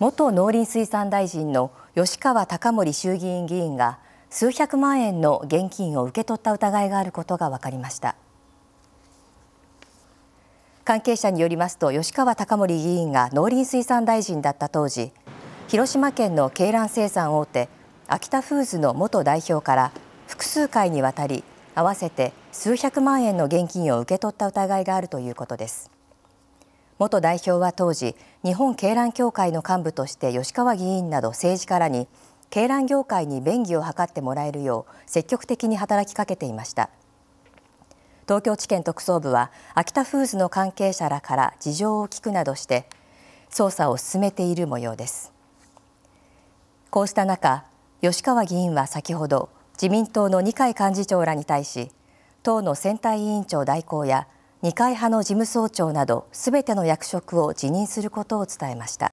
元農林水産大臣の吉川貴盛衆議院議員が数百万円の現金を受け取った疑いがあることが分かりました関係者によりますと吉川貴盛議員が農林水産大臣だった当時広島県の鶏卵生産大手秋田フーズの元代表から複数回にわたり合わせて数百万円の現金を受け取った疑いがあるということです。元代表は当時日本鶏卵協会の幹部として吉川議員など政治家らに鶏卵業界に便宜を図ってもらえるよう積極的に働きかけていました東京地検特捜部は秋田フーズの関係者らから事情を聞くなどして捜査を進めている模様ですこうした中吉川議員は先ほど自民党の二階幹事長らに対し党の選対委員長代行や二階派の事務総長などすべての役職を辞任することを伝えました。